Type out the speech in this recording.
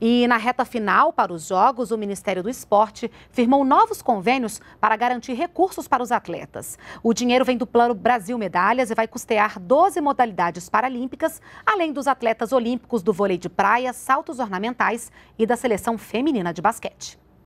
E na reta final para os Jogos, o Ministério do Esporte firmou novos convênios para garantir recursos para os atletas. O dinheiro vem do Plano Brasil Medalhas e vai custear 12 modalidades paralímpicas, além dos atletas olímpicos do vôlei de praia, saltos ornamentais e da seleção feminina de basquete.